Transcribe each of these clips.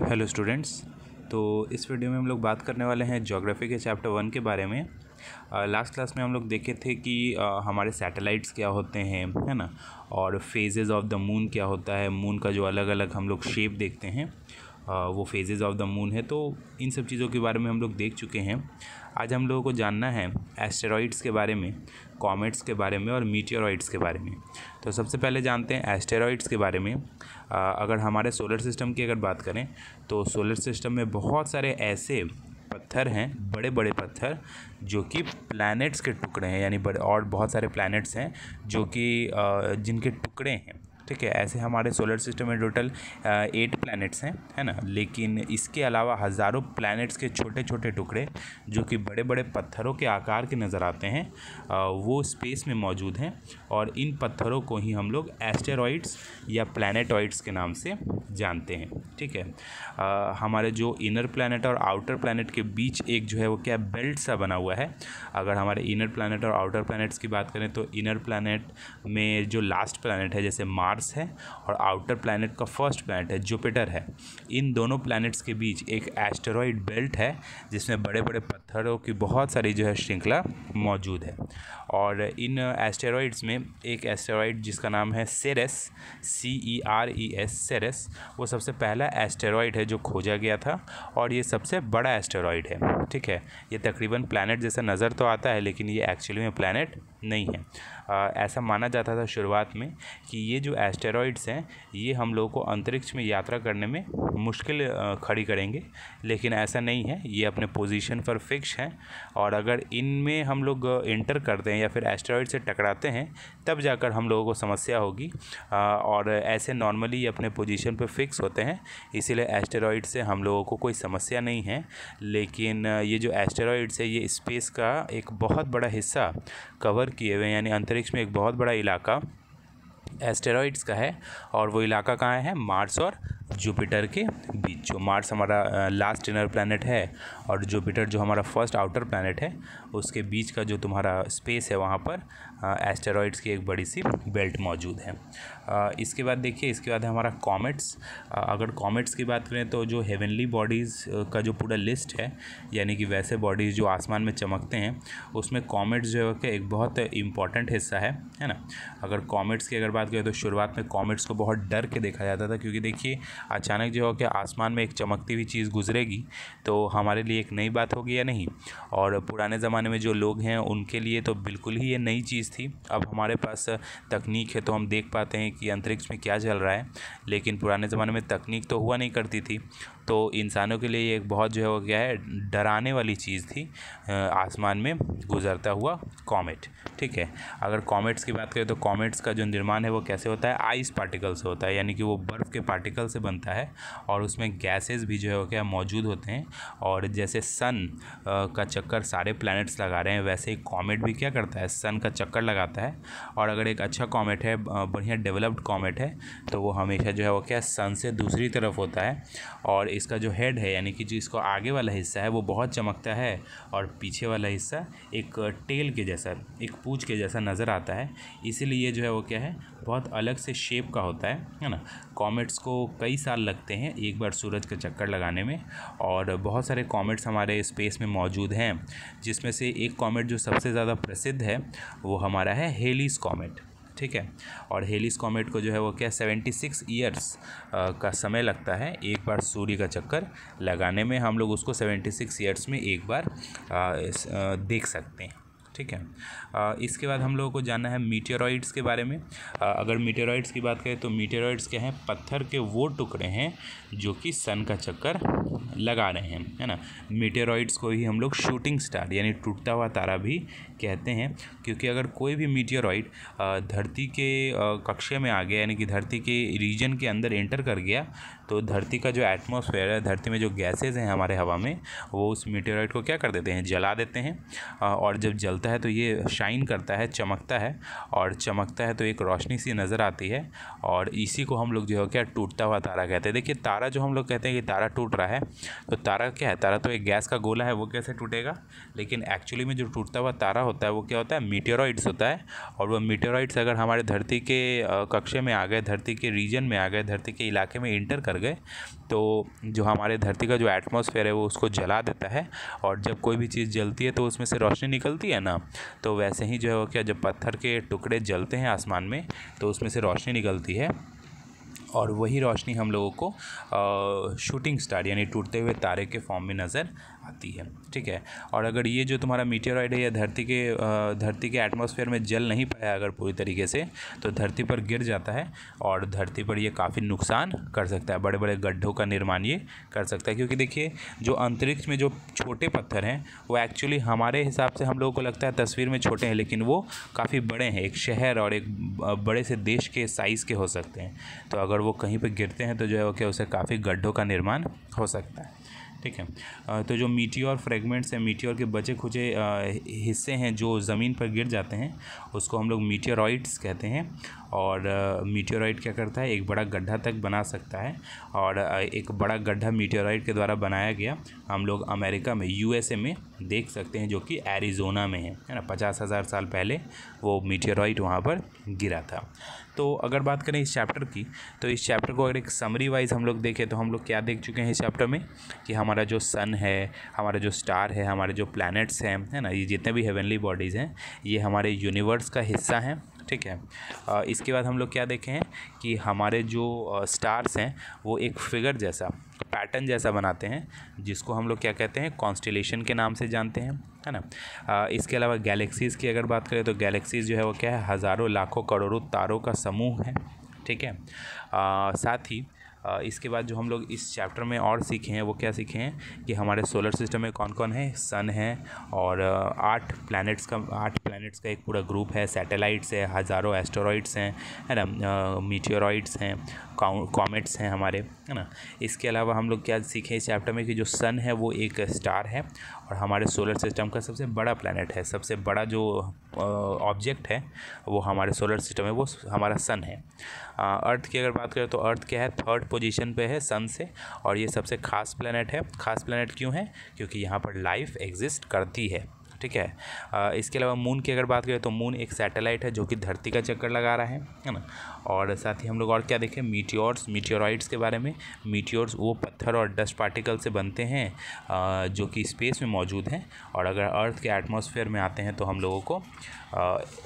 hello students तो इस video में हम लोग बात करने वाले हैं जोग्राफी के चैप्टर वन के बारे में लास्ट क्लास में हम लोग देखे थे कि आ, हमारे सैटेलाइट्स क्या होते हैं है ना और फेजेज़ ऑफ द मून क्या होता है मून का जो अलग अलग हम लोग शेप देखते हैं वो फेजेज़ ऑफ द मून है तो इन सब चीज़ों के बारे में हम लोग देख चुके हैं आज हम लोगों को जानना है एस्टेरॉइड्स के बारे में कॉमेट्स के बारे में और मीटियोरॉइड्स के बारे में तो सबसे पहले जानते हैं एस्टेरॉइड्स के बारे में अगर हमारे सोलर सिस्टम की अगर बात करें तो सोलर सिस्टम में बहुत सारे ऐसे पत्थर हैं बड़े बड़े पत्थर जो कि प्लैनेट्स के टुकड़े हैं यानी बड़े और बहुत सारे प्लैनेट्स हैं जो कि जिनके टुकड़े हैं ठीक है ऐसे हमारे सोलर सिस्टम में टोटल एट प्लैनेट्स हैं है ना लेकिन इसके अलावा हज़ारों प्लैनेट्स के छोटे छोटे टुकड़े जो कि बड़े बड़े पत्थरों के आकार के नज़र आते हैं वो स्पेस में मौजूद हैं और इन पत्थरों को ही हम लोग एस्टेरॉइड्स या प्लानटॉइड्स के नाम से जानते हैं ठीक है आ, हमारे जो इनर प्लानट और आउटर प्लानट के बीच एक जो है वो क्या बेल्ट सा बना हुआ है अगर हमारे इनर प्लानट और आउटर प्लानट्स की बात करें तो इनर प्लानट में जो लास्ट प्लानट है जैसे मार्स मार्स है और आउटर प्लानट का फर्स्ट प्लानट है जुपिटर है इन दोनों प्लानट्स के बीच एक एस्टेरॉयड बेल्ट है जिसमें बड़े बड़े पत्थरों की बहुत सारी जो है श्रृंखला मौजूद है और इन एस्टेरॉयड्स में एक एस्टेरॉयड जिसका नाम है Ceres C E R E S Ceres वो सबसे पहला एस्टेरॉयड है जो खोजा गया था और ये सबसे बड़ा एस्टेरॉयड है ठीक है ये तकरीबन प्लानट जैसा नज़र तो आता है लेकिन ये एक्चुअली में प्लानट नहीं है आ, ऐसा माना जाता था शुरुआत में कि ये जो एस्टेरॉइड्स हैं ये हम लोगों को अंतरिक्ष में यात्रा करने में मुश्किल खड़ी करेंगे लेकिन ऐसा नहीं है ये अपने पोजीशन पर फिक्स हैं और अगर इनमें हम लोग इंटर करते हैं या फिर एस्टेरॉइड से टकराते हैं तब जाकर हम लोगों को समस्या होगी आ, और ऐसे नॉर्मली ये अपने पोजीशन पर फिक्स होते हैं इसीलिए एस्टेरॉइड से हम लोगों को कोई समस्या नहीं है लेकिन ये जो एस्टेरॉइड्स है ये स्पेस का एक बहुत बड़ा हिस्सा कवर किए हुए हैं यानी अंतरिक्ष में एक बहुत बड़ा इलाका एस्टेरॉइड्स का है और वो इलाका कहाँ है मार्स और जुपिटर के बीच जो मार्स हमारा लास्ट इनर प्लानट है और जुपिटर जो हमारा फर्स्ट आउटर प्लानट है उसके बीच का जो तुम्हारा स्पेस है वहाँ पर एस्टेरॉइड्स की एक बड़ी सी बेल्ट मौजूद है आ, इसके बाद देखिए इसके बाद है हमारा कॉमेट्स अगर कॉमेट्स की बात करें तो जो हेवनली बॉडीज़ का जो पूरा लिस्ट है यानी कि वैसे बॉडीज़ जो आसमान में चमकते हैं उसमें कॉमेट्स जो है एक बहुत इंपॉर्टेंट हिस्सा है है ना अगर कॉमेट्स की अगर बात करें तो शुरुआत में कॉमेट्स को बहुत डर के देखा जाता था क्योंकि देखिए अचानक जो हो कि आसमान में एक चमकती हुई चीज़ गुजरेगी तो हमारे लिए एक नई बात होगी या नहीं और पुराने ज़माने में जो लोग हैं उनके लिए तो बिल्कुल ही ये नई चीज़ थी अब हमारे पास तकनीक है तो हम देख पाते हैं कि अंतरिक्ष में क्या चल रहा है लेकिन पुराने ज़माने में तकनीक तो हुआ नहीं करती थी तो इंसानों के लिए एक बहुत जो है वो क्या है डराने वाली चीज़ थी आसमान में गुजरता हुआ कॉमेट ठीक है अगर कॉमेट्स की बात करें तो कॉमेट्स का जो निर्माण है वो कैसे होता है आइस पार्टिकल से होता है यानी कि वो बर्फ़ के पार्टिकल से बनता है और उसमें गैसेस भी जो है वो क्या मौजूद होते हैं और जैसे सन का चक्कर सारे प्लानट्स लगा रहे हैं वैसे ही कॉमेट भी क्या करता है सन का चक्कर लगाता है और अगर एक अच्छा कॉमेट है बढ़िया डेवलप्ड कॉमेट है तो वो हमेशा जो है वो क्या सन से दूसरी तरफ होता है और इसका जो हेड है यानी कि जो इसको आगे वाला हिस्सा है वो बहुत चमकता है और पीछे वाला हिस्सा एक टेल के जैसा एक पूछ के जैसा नज़र आता है इसीलिए ये जो है वो क्या है बहुत अलग से शेप का होता है है ना कॉमेट्स को कई साल लगते हैं एक बार सूरज का चक्कर लगाने में और बहुत सारे कॉमेट्स हमारे स्पेस में मौजूद हैं जिसमें से एक कॉमेट जो सबसे ज़्यादा प्रसिद्ध है वो हमारा है हेलीस कॉमेट ठीक है और हेलिस कॉमेट को जो है वो क्या सेवेंटी सिक्स ईयर्स का समय लगता है एक बार सूर्य का चक्कर लगाने में हम लोग उसको सेवेंटी सिक्स ईयर्स में एक बार आ, देख सकते हैं ठीक है आ, इसके बाद हम लोगों को जानना है मीटेरॉइड्स के बारे में आ, अगर मीटेरॉइड्स की बात करें तो मीटेरॉइड्स क्या हैं पत्थर के वो टुकड़े हैं जो कि सन का चक्कर लगा रहे हैं है ना मीटेरॉइड्स को ही हम लोग शूटिंग स्टार यानी टूटता हुआ तारा भी कहते हैं क्योंकि अगर कोई भी मीटेरॉइड धरती के कक्षे में आ गया यानी कि धरती के रीजन के अंदर एंटर कर गया तो धरती का जो एटमॉस्फेयर है धरती में जो गैसेज हैं हमारे हवा में वो उस मीटेरॉइड को क्या कर देते हैं जला देते हैं और जब जलता है तो ये शाइन करता है चमकता है और चमकता है तो एक रोशनी सी नज़र आती है और इसी को हम लोग जो है क्या टूटता हुआ तारा कहते हैं देखिए तारा जो हम लोग कहते हैं कि तारा टूट रहा है तो तारा क्या है तारा तो एक गैस का गोला है वो कैसे टूटेगा लेकिन एक्चुअली में जो टूटता हुआ तारा होता है वो क्या होता है मीटेरॉइड्स होता है और वह मीटेरॉइड्स अगर हमारे धरती के कक्षे में आ गए धरती के रीजन में आ गए धरती के इलाके में इंटर कर गए तो जो हमारे धरती का जो एटमोसफेयर है वो उसको जला देता है और जब कोई भी चीज़ जलती है तो उसमें से रोशनी निकलती है ना तो वैसे ही जो है वो क्या जब पत्थर के टुकड़े जलते हैं आसमान में तो उसमें से रोशनी निकलती है और वही रोशनी हम लोगों को शूटिंग स्टार यानी टूटते हुए तारे के फॉर्म में नज़र आती है ठीक है और अगर ये जो तुम्हारा मीटियोराइड है या धरती के धरती के एटमॉस्फेयर में जल नहीं पाया अगर पूरी तरीके से तो धरती पर गिर जाता है और धरती पर ये काफ़ी नुकसान कर सकता है बड़े बड़े गड्ढों का निर्माण ये कर सकता है क्योंकि देखिए जो अंतरिक्ष में जो छोटे पत्थर हैं वो एक्चुअली हमारे हिसाब से हम लोगों को लगता है तस्वीर में छोटे हैं लेकिन वो काफ़ी बड़े हैं एक शहर और एक बड़े से देश के साइज़ के हो सकते हैं तो अगर अगर वो कहीं पर गिरते हैं तो जो है वो क्या उसे काफ़ी गड्ढों का निर्माण हो सकता है ठीक है तो जो मीटियोर फ्रेगमेंट्स हैं मीटियोर के बचे खुचे हिस्से हैं जो ज़मीन पर गिर जाते हैं उसको हम लोग मीटियोराइट्स कहते हैं और मीटियोराइट क्या करता है एक बड़ा गड्ढा तक बना सकता है और एक बड़ा गड्ढा मीटियोराइट के द्वारा बनाया गया हम लोग अमेरिका में यूएसए में देख सकते हैं जो कि एरिजोना में है है ना पचास हज़ार साल पहले वो मीटियोराइट वहाँ पर गिरा था तो अगर बात करें इस चैप्टर की तो इस चैप्टर को अगर एक समरी वाइज हम लोग देखें तो हम लोग क्या देख चुके हैं इस चैप्टर में कि हमारा जो सन है हमारा जो स्टार है हमारे जो प्लैनेट्स हैं है ना ये जितने भी हेवनली बॉडीज़ हैं ये हमारे यूनिवर्स का हिस्सा हैं ठीक है इसके बाद हम लोग क्या देखें कि हमारे जो स्टार्स हैं वो एक फिगर जैसा पैटर्न जैसा बनाते हैं जिसको हम लोग क्या कहते हैं कॉन्स्टिलेशन के नाम से जानते हैं है ना आ, इसके अलावा गैलेक्सीज़ की अगर बात करें तो गैलेक्सीज़ जो है वो क्या है हज़ारों लाखों करोड़ों तारों का समूह है ठीक है आ, साथ ही इसके बाद जो हम लोग इस चैप्टर में और सीखे हैं वो क्या सीखे हैं कि हमारे सोलर सिस्टम में कौन कौन है सन है और आठ प्लैनेट्स का आठ प्लैनेट्स का एक पूरा ग्रुप है सैटेलाइट्स है हज़ारों एस्टोरॉइड्स हैं है ना मीटियोरॉइड्स हैं कॉमेट्स हैं हमारे है ना इसके अलावा हम लोग क्या सीखे इस चैप्टर में कि जो सन है वो एक स्टार है और हमारे सोलर सिस्टम का सबसे बड़ा प्लानट है सबसे बड़ा जो ऑब्जेक्ट है वो हमारे सोलर सिस्टम है वो हमारा सन है अर्थ की अगर बात करें तो अर्थ क्या है थर्ड पोजीशन पे है सन से और ये सबसे खास प्लानट है खास प्लानट क्यों है क्योंकि यहाँ पर लाइफ एग्जिस्ट करती है ठीक है आ, इसके अलावा मून की अगर बात करें तो मून एक सैटेलाइट है जो कि धरती का चक्कर लगा रहा है है ना और साथ ही हम लोग और क्या देखें मीटियोर्स मीटियोराइड्स के बारे में मीटियोर्स वो पत्थर और डस्ट पार्टिकल से बनते हैं आ, जो कि स्पेस में मौजूद हैं और अगर अर्थ के एटमोसफेयर में आते हैं तो हम लोगों को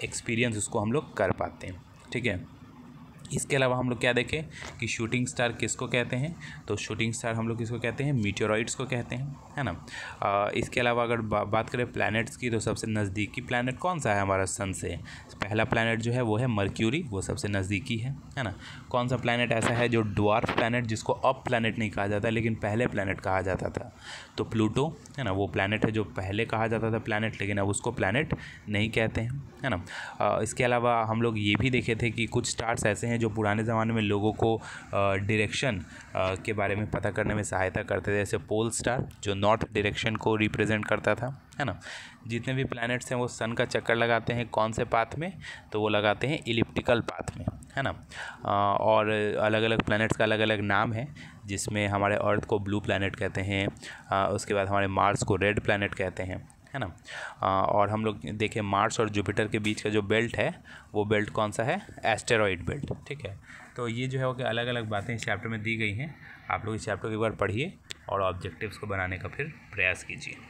एक्सपीरियंस उसको हम लोग कर पाते हैं ठीक है इसके अलावा हम लोग क्या देखें कि शूटिंग स्टार किसको कहते हैं तो शूटिंग स्टार हम लोग किसको कहते हैं मीटोरॉइड्स को कहते हैं है ना आ, इसके अलावा अगर बा, बात करें प्लैनेट्स की तो सबसे नज़दीकी प्लानट कौन सा है हमारा सन से पहला प्लानट जो है वो है मर्क्यूरी वो सबसे नज़दीकी है है ना कौन सा प्लानट ऐसा है जो डुआर्फ प्लानट जिसको अब प्लानट नहीं कहा जाता लेकिन पहले प्लानट कहा जाता था तो प्लूटो है ना वो प्लानट है जो पहले कहा जाता था प्लानट लेकिन अब उसको प्लानट नहीं कहते हैं है ना इसके अलावा हम लोग ये भी देखे थे कि कुछ स्टार्स ऐसे हैं जो पुराने ज़माने में लोगों को डायरेक्शन के बारे में पता करने में सहायता करते थे जैसे पोल स्टार जो नॉर्थ डायरेक्शन को रिप्रेजेंट करता था है ना जितने भी प्लैनेट्स हैं वो सन का चक्कर लगाते हैं कौन से पाथ में तो वो लगाते हैं इलिप्टिकल पाथ में है ना और अलग अलग प्लैनेट्स का अलग अलग नाम है जिसमें हमारे अर्थ को ब्लू प्लैनेट कहते हैं उसके बाद हमारे मार्स को रेड प्लैनेट कहते हैं है ना आ, और हम लोग देखें मार्स और जुपिटर के बीच का जो बेल्ट है वो बेल्ट कौन सा है एस्टेरॉयड बेल्ट ठीक है तो ये जो है वो अलग अलग बातें इस चैप्टर में दी गई हैं आप लोग इस चैप्टर को एक बार पढ़िए और ऑब्जेक्टिव्स को बनाने का फिर प्रयास कीजिए